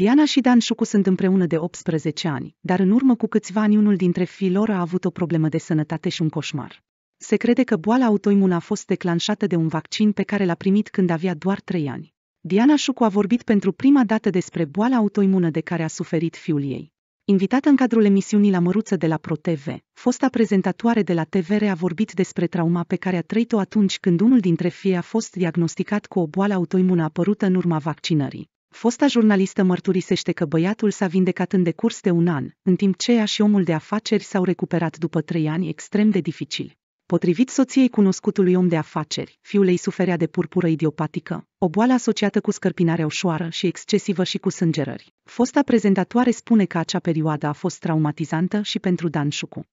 Diana și Dan Șucu sunt împreună de 18 ani, dar în urmă cu câțiva ani unul dintre fiii lor a avut o problemă de sănătate și un coșmar. Se crede că boala autoimună a fost declanșată de un vaccin pe care l-a primit când avea doar 3 ani. Diana Șucu a vorbit pentru prima dată despre boala autoimună de care a suferit fiul ei. Invitată în cadrul emisiunii la Măruță de la ProTV, fosta prezentatoare de la TVR a vorbit despre trauma pe care a trăit-o atunci când unul dintre fii a fost diagnosticat cu o boală autoimună apărută în urma vaccinării. Fosta jurnalistă mărturisește că băiatul s-a vindecat în decurs de un an, în timp ce ea și omul de afaceri s-au recuperat după trei ani extrem de dificili. Potrivit soției cunoscutului om de afaceri, fiul ei suferea de purpură idiopatică, o boală asociată cu scărpinarea ușoară și excesivă și cu sângerări. Fosta prezentatoare spune că acea perioadă a fost traumatizantă și pentru Dan Șucu.